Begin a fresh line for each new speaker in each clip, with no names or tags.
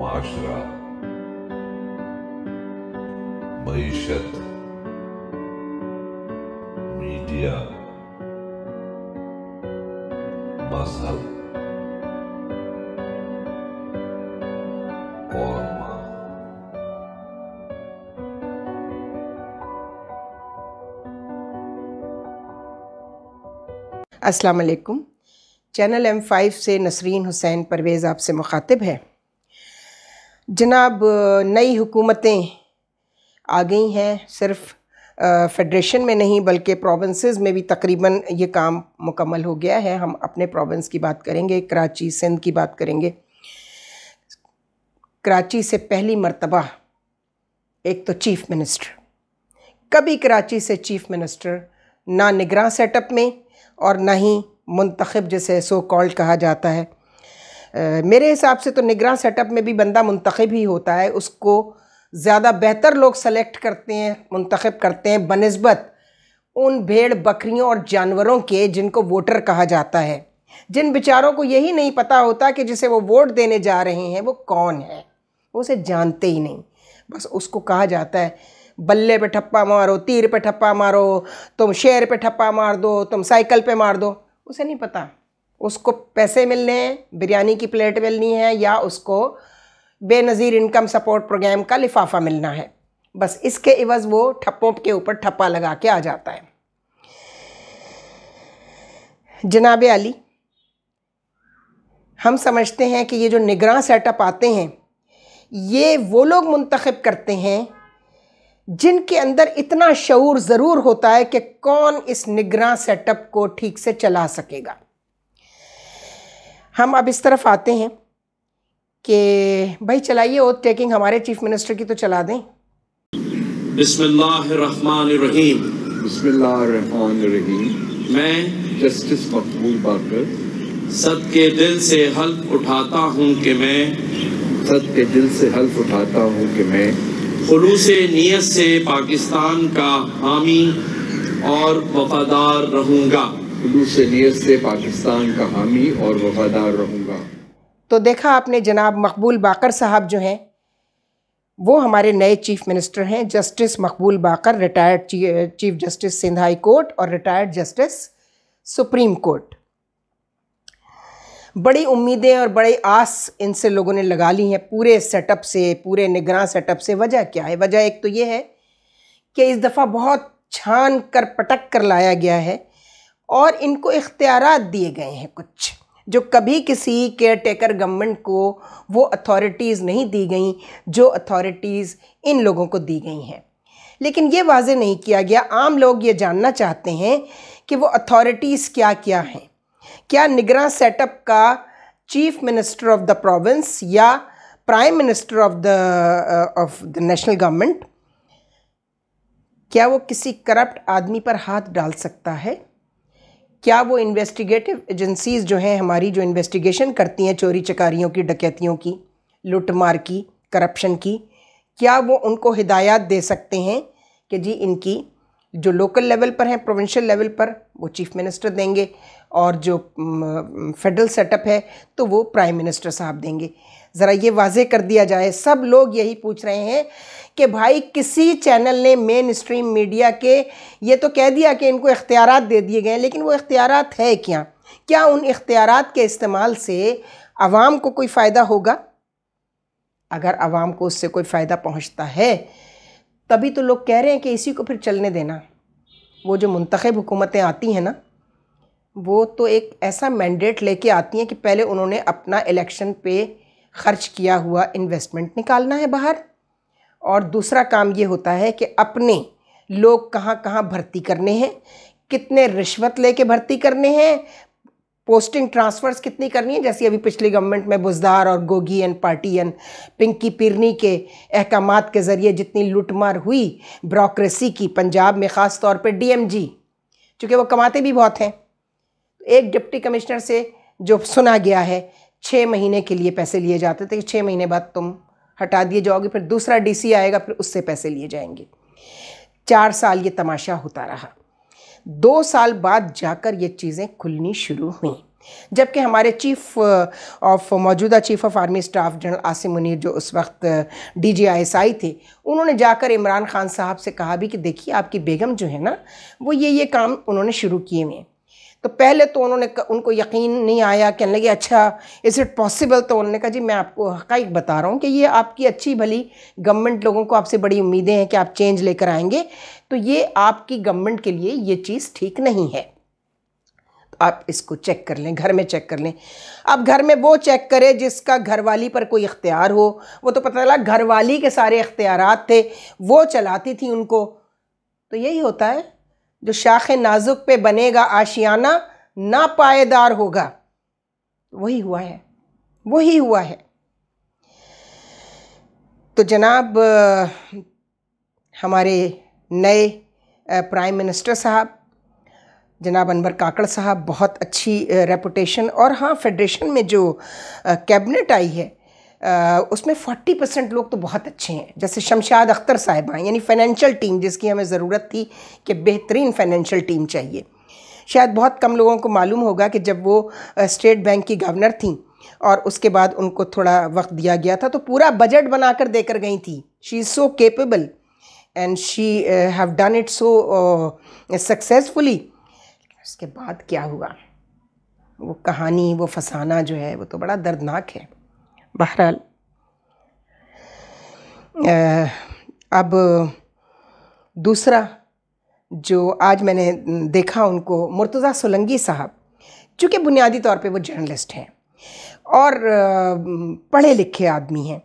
माशरा मीशत मीडिया मजहब और चैनल एम फाइव से नसरीन हुसैन परवेज़ आपसे मुखातिब है जनाब नई हुकूमतें आ गई हैं सिर्फ फेडरेशन में नहीं बल्कि प्रोविंसेस में भी तकरीबन ये काम मुकम्मल हो गया है हम अपने प्रोविंस की बात करेंगे कराची सिंध की बात करेंगे कराची से पहली मर्तबा एक तो चीफ़ मिनिस्टर कभी कराची से चीफ़ मिनिस्टर ना निगरान सेटअप में और ना ही मंतखब जिसे सो कॉल्ड कहा जाता है मेरे हिसाब से तो निगरान सेटअप में भी बंदा मुंतखब ही होता है उसको ज़्यादा बेहतर लोग सेलेक्ट करते हैं मुंतखब करते हैं बनस्बत उन भेड़ बकरियों और जानवरों के जिनको वोटर कहा जाता है जिन बेचारों को यही नहीं पता होता कि जिसे वो वोट देने जा रहे हैं वो कौन है वो उसे जानते ही नहीं बस उसको कहा जाता है बल्ले पे ठप्पा मारो तीर पे ठप्पा मारो तुम शेर पे ठप्पा मार दो तुम साइकिल पे मार दो उसे नहीं पता उसको पैसे मिलने हैं बिरयानी की प्लेट मिलनी है या उसको बेनज़ीर इनकम सपोर्ट प्रोग्राम का लिफाफा मिलना है बस इसके इवज़ वो ठप्पों के ऊपर ठप्पा लगा के आ जाता है जनाब अली हम समझते हैं कि ये जो निगरान सेटअप आते हैं ये वो लोग मंतखब करते हैं जिनके अंदर इतना शूर ज़रूर होता है कि कौन इस निगरान सेटअप को ठीक से चला सकेगा हम अब इस तरफ आते हैं कि भाई चलाइए ओथ टेकिंग हमारे चीफ मिनिस्टर की तो चला दें मैं जस्टिस मकबूल बाकर के दिल से हल्फ उठाता हूँ कि मैं सब के दिल से हल्फ उठाता हूँ कि मैं खलूस नीयत से पाकिस्तान का हामी और वफादार रहूँगा खुलूस से पाकिस्तान का हामी और वफादार रहूँगा तो देखा आपने जनाब मकबूल बाकर साहब जो हैं वो हमारे नए चीफ मिनिस्टर हैं justice Maqbool Baqar retired chief justice Sindh high court और रिटायर्ड जस्टिस सुप्रीम कोर्ट बड़ी उम्मीदें और बड़े आस इनसे लोगों ने लगा ली हैं पूरे सेटअप से पूरे निगरान सेटअप से वजह क्या है वजह एक तो ये है कि इस दफ़ा बहुत छान कर पटक कर लाया गया है और इनको इख्तियार दिए गए हैं कुछ जो कभी किसी केयर टेकर गवर्नमेंट को वो अथॉरिटीज़ नहीं दी गई जो अथॉरिटीज़ इन लोगों को दी गई हैं लेकिन ये वाज नहीं किया गया आम लोग ये जानना चाहते हैं कि वो अथॉरिटीज़ क्या क्या हैं क्या निगरान सेटअप का chief minister of the province या prime minister of the of the national government क्या वो किसी करप्ट आदमी पर हाथ डाल सकता है क्या वो इन्वेस्टिगेटिव एजेंसीज़ जो हैं हमारी जो इन्वेस्टिगेशन करती हैं चोरी चकारियों की डकैतियों की लुटमार की करप्शन की क्या वो उनको हिदायत दे सकते हैं कि जी इनकी जो लोकल लेवल पर हैं प्रोविंशियल लेवल पर वो चीफ मिनिस्टर देंगे और जो फेडरल सेटअप है तो वो प्राइम मिनिस्टर साहब देंगे ज़रा ये वाजे कर दिया जाए सब लोग यही पूछ रहे हैं कि भाई किसी चैनल ने मेन स्ट्रीम मीडिया के ये तो कह दिया कि इनको इख्तियार दे दिए गए लेकिन वो इख्तियार है क्या क्या उन इख्तियार के इस्तेमाल से आवाम को कोई फ़ायदा होगा अगर आवाम को उससे कोई फ़ायदा पहुँचता है तभी तो लोग कह रहे हैं कि इसी को फिर चलने देना वो जो मंतखब हुकूमतें आती हैं ना वो तो एक ऐसा मैंडेट लेके आती हैं कि पहले उन्होंने अपना इलेक्शन पे ख़र्च किया हुआ इन्वेस्टमेंट निकालना है बाहर और दूसरा काम ये होता है कि अपने लोग कहाँ कहाँ भर्ती करने हैं कितने रिश्वत लेके भर्ती करने हैं पोस्टिंग ट्रांसफ़र्स कितनी करनी है जैसे अभी पिछली गवर्नमेंट में बुजदार और Gogi and party and Pinky Pirni के अहकाम के ज़रिए जितनी लुटमार हुई ब्रोक्रेसी की पंजाब में ख़ास तौर पर डी एम जी चूँकि वो कमाते भी बहुत हैं एक डिप्टी कमिश्नर से जो सुना गया है छः महीने के लिए पैसे लिए जाते थे कि छः महीने बाद तुम हटा दिए जाओगे फिर दूसरा सी आएगा फिर उससे पैसे लिए जाएंगे चार साल ये तमाशा होता रहा दो साल बाद जाकर ये चीज़ें खुलनी शुरू हुई जबकि हमारे चीफ ऑफ मौजूदा chief of army staff general Asim Munir जो उस वक्त D G I S I थे उन्होंने जाकर इमरान खान साहब से कहा भी कि देखिए आपकी बेगम जो है ना वो ये ये काम उन्होंने शुरू किए हुए हैं तो पहले तो उन्होंने उनको यकीन नहीं आया कहने लगे अच्छा इज़ इट पॉसिबल तो उन्होंने कहा जी मैं आपको हक़ बता रहा हूँ कि ये आपकी अच्छी भली गवर्नमेंट लोगों को आपसे बड़ी उम्मीदें हैं कि आप चेंज लेकर आएंगे तो ये आपकी गवर्नमेंट के लिए ये चीज़ ठीक नहीं है तो आप इसको चेक कर लें घर में चेक कर लें अब घर में वो चेक करें जिसका घरवाली पर कोई इख्तियार हो वो तो पता चला घरवाली के सारे इख्तियार थे वो चलाती थी उनको तो यही होता है जो शाख नाजुक पे बनेगा आशियाना ना पायेदार होगा वही हुआ है वही हुआ है तो जनाब हमारे नए प्राइम मिनिस्टर साहब जनाब अनवर काकड़ साहब बहुत अच्छी रेपुटेशन और हाँ फेडरेशन में जो कैबिनेट आई है उसमें 40 परसेंट लोग तो बहुत अच्छे हैं जैसे शमशाद अख्तर साहब हैं यानी फाइनेंशियल टीम जिसकी हमें ज़रूरत थी कि बेहतरीन फाइनेंशियल टीम चाहिए शायद बहुत कम लोगों को मालूम होगा कि जब वो स्टेट बैंक की गवर्नर थी और उसके बाद उनको थोड़ा वक्त दिया गया था तो पूरा बजट बनाकर देकर गई थी she is so capable and she have done it so successfully उसके बाद क्या हुआ वो कहानी वो फसाना जो है वो तो बड़ा दर्दनाक है बहरहाल अब दूसरा जो आज मैंने देखा उनको मुर्तज़ा सोलंगी साहब चूँकि बुनियादी तौर पे वो जर्नलिस्ट हैं और पढ़े लिखे आदमी हैं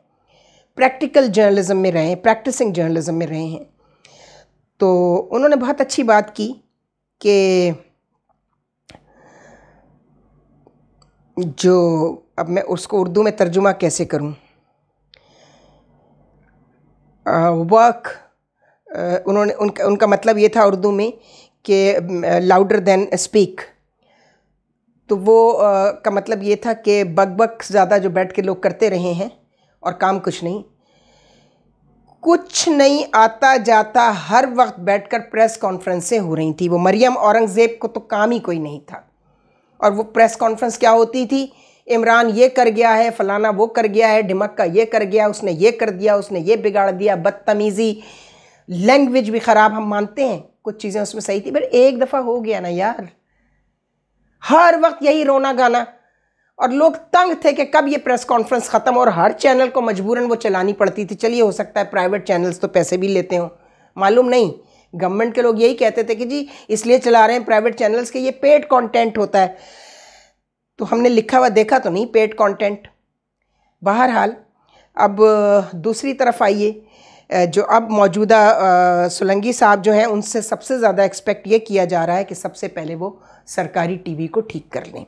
प्रैक्टिकल जर्नलिज़्म में रहे हैं प्रैक्टिसिंग जर्नलिज़्म में रहे हैं तो उन्होंने बहुत अच्छी बात की कि जो अब मैं उसको उर्दू में तर्जुमा कैसे करूँ वर्क उन्होंने उनका उनका मतलब ये था उर्दू में कि लाउडर देन स्पीक तो वो आ, का मतलब ये था कि बक बक ज़्यादा जो बैठ के लोग करते रहे हैं और काम कुछ नहीं कुछ नहीं आता जाता हर वक्त बैठकर प्रेस कॉन्फ्रेंसें हो रही थी वो मरियम औरंगज़ेब को तो काम ही कोई नहीं था और वो प्रेस कॉन्फ्रेंस क्या होती थी इमरान ये कर गया है फलाना वो कर गया है ढिमक्का ये कर गया उसने ये कर दिया उसने ये बिगाड़ दिया बदतमीज़ी लैंग्वेज भी ख़राब हम मानते हैं कुछ चीज़ें उसमें सही थी बट एक दफ़ा हो गया ना यार हर वक्त यही रोना गाना और लोग तंग थे कि कब ये प्रेस कॉन्फ्रेंस ख़त्म और हर चैनल को मजबूरन वो चलानी पड़ती थी चलिए हो सकता है प्राइवेट चैनल्स तो पैसे भी लेते हों मालूम नहीं गवर्नमेंट के लोग यही कहते थे कि जी इसलिए चला रहे हैं प्राइवेट चैनल्स के ये पेड कंटेंट होता है तो हमने लिखा हुआ देखा तो नहीं पेड कंटेंट बहरहाल अब दूसरी तरफ आइए जो अब मौजूदा सुलंगी साहब जो हैं उनसे सबसे ज़्यादा एक्सपेक्ट ये किया जा रहा है कि सबसे पहले वो सरकारी टीवी को ठीक कर लें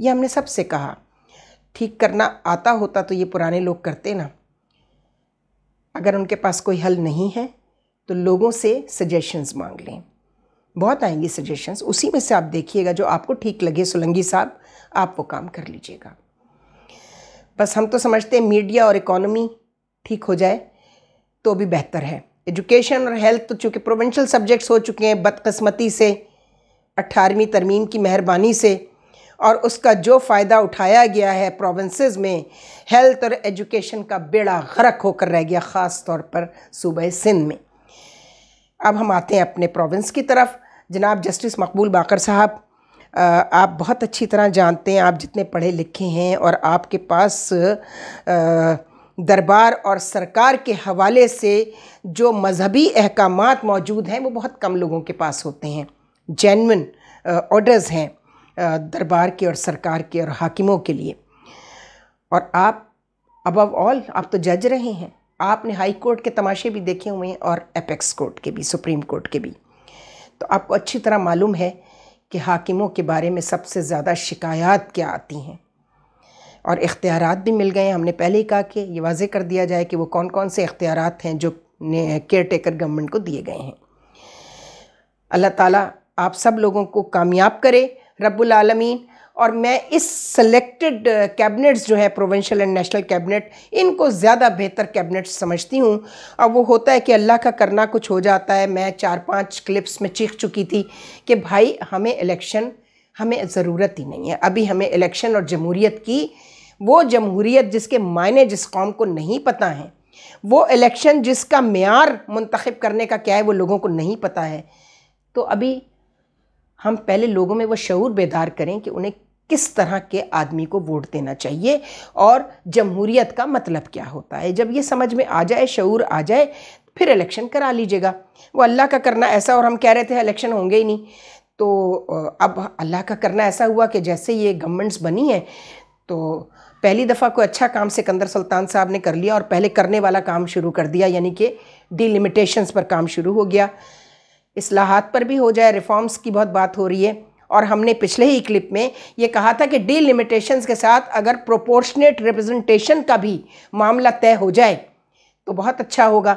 ये हमने सबसे कहा ठीक करना आता होता तो ये पुराने लोग करते ना अगर उनके पास कोई हल नहीं है तो लोगों से सजेशंस मांग लें बहुत आएंगी सजेशंस उसी में से आप देखिएगा जो आपको ठीक लगे सोलंगी साहब आप वो काम कर लीजिएगा बस हम तो समझते हैं मीडिया और इकोनॉमी ठीक हो जाए तो भी बेहतर है एजुकेशन और हेल्थ तो चूँकि प्रोवेंशल सब्जेक्ट्स हो चुके हैं बदकस्मती से अट्ठारहवीं तरमीम की मेहरबानी से और उसका जो फ़ायदा उठाया गया है प्रोविंसेस में हेल्थ और एजुकेशन का बेड़ा गरक होकर रह गया ख़ास तौर पर सूबे सिंध में अब हम आते हैं अपने प्रोविंस की तरफ जनाब जस्टिस मकबूल बाकर साहब आप बहुत अच्छी तरह जानते हैं आप जितने पढ़े लिखे हैं और आपके पास दरबार और सरकार के हवाले से जो मजहबी अहकाम मौजूद हैं वो बहुत कम लोगों के पास होते हैं जैन ऑर्डर्स हैं दरबार के और सरकार के और हाकिमों के लिए और आप अबव ऑल आप तो जज रहे हैं आपने हाई कोर्ट के तमाशे भी देखे हुए हैं और एपेक्स कोर्ट के भी सुप्रीम कोर्ट के भी तो आपको अच्छी तरह मालूम है कि हाकिमों के बारे में सबसे ज़्यादा शिकायत क्या आती हैं और इख्तियार भी मिल गए हैं हमने पहले ही कहा कि ये वाज कर दिया जाए कि वो कौन कौन से इख्तियारत हैं जो केयर टेकर गवर्नमेंट को दिए गए हैं अल्लाह ताला आप सब लोगों को कामयाब करे रब्बुल और मैं इस सेलेक्टेड कैबिनेट्स uh, जो है प्रोविंशियल एंड नेशनल कैबिनेट इनको ज़्यादा बेहतर कैबिनेट समझती हूँ और वो होता है कि अल्लाह का करना कुछ हो जाता है मैं चार पांच क्लिप्स में चीख चुकी थी कि भाई हमें इलेक्शन हमें ज़रूरत ही नहीं है अभी हमें इलेक्शन और जमहूरीत की वो जमहूरीत जिसके मायने जिस कौम को नहीं पता हैं वो इलेक्शन जिसका मैार मंतखब करने का क्या है वो लोगों को नहीं पता है तो अभी हम पहले लोगों में वो शूर बेदार करें कि उन्हें किस तरह के आदमी को वोट देना चाहिए और जमहूरियत का मतलब क्या होता है जब ये समझ में आ जाए शूर आ जाए फिर इलेक्शन करा लीजिएगा वो अल्लाह का करना ऐसा और हम कह रहे थे इलेक्शन होंगे ही नहीं तो अब अल्लाह का करना ऐसा हुआ कि जैसे ये गवर्नमेंट्स बनी हैं तो पहली दफ़ा कोई अच्छा काम सिकंदर सुल्तान साहब ने कर लिया और पहले करने वाला काम शुरू कर दिया यानी कि डिलिमिटेशंस पर काम शुरू हो गया असलाहत पर भी हो जाए रिफॉर्म्स की बहुत बात हो रही है और हमने पिछले ही क्लिप में ये कहा था कि डी लिमिटेशन के साथ अगर प्रोपोर्शनेट रिप्रेजेंटेशन का भी मामला तय हो जाए तो बहुत अच्छा होगा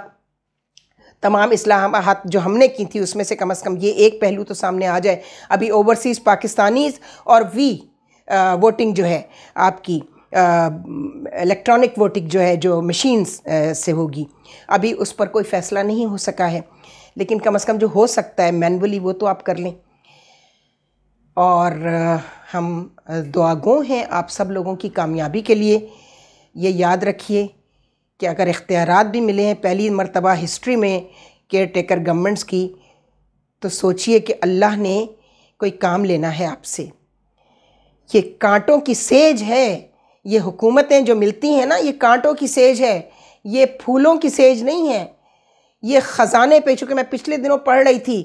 तमाम इस्लाम हाथ जो हमने की थी उसमें से कम अज़ कम ये एक पहलू तो सामने आ जाए अभी ओवरसीज़ पाकिस्तानीज़ और वी वोटिंग जो है आपकी इलेक्ट्रॉनिक वोटिंग जो है जो मशीन्स से होगी अभी उस पर कोई फ़ैसला नहीं हो सका है लेकिन कम अज़ कम जो हो सकता है मैनुअली वो तो आप कर लें और हम दुआगो हैं आप सब लोगों की कामयाबी के लिए ये याद रखिए कि अगर इख्तियार भी मिले हैं पहली मरतबा हिस्ट्री में केयर टेकर गवर्नमेंट्स की तो सोचिए कि अल्लाह ने कोई काम लेना है आपसे ये कांटों की सेज है ये हुकूमतें जो मिलती हैं ना ये कांटों की सेज है ये फूलों की सेज नहीं है ये ख़ज़ाने पे चूँकि मैं पिछले दिनों पढ़ रही थी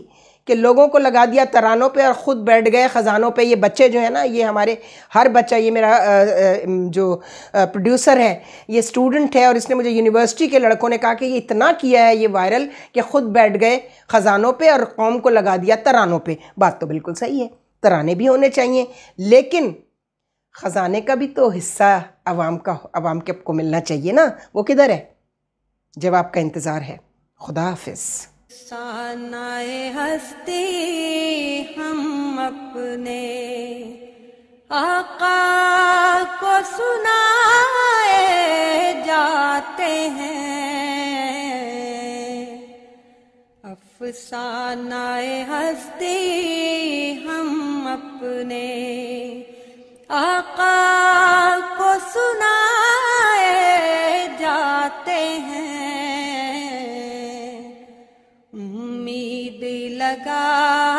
कि लोगों को लगा दिया तरानों पे और ख़ुद बैठ गए ख़जानों पे ये बच्चे जो है ना ये हमारे हर बच्चा ये मेरा जो प्रोड्यूसर है ये स्टूडेंट है और इसने मुझे यूनिवर्सिटी के लड़कों ने कहा कि ये इतना किया है ये वायरल कि ख़ुद बैठ गए ख़जानों पर और कौम को लगा दिया तरानों पर बात तो बिल्कुल सही है तराने भी होने चाहिए लेकिन ख़जाने का भी तो हिस्सा आवाम का आवाम के आपको मिलना चाहिए ना वो किधर है जवाब का इंतज़ार है खुदा हाफिज़ सानाए हस्ती हम अपने आका को सुनाए जाते हैं अफसानाए हस्ती हम अपने आका को सुनाए जाते हैं लगा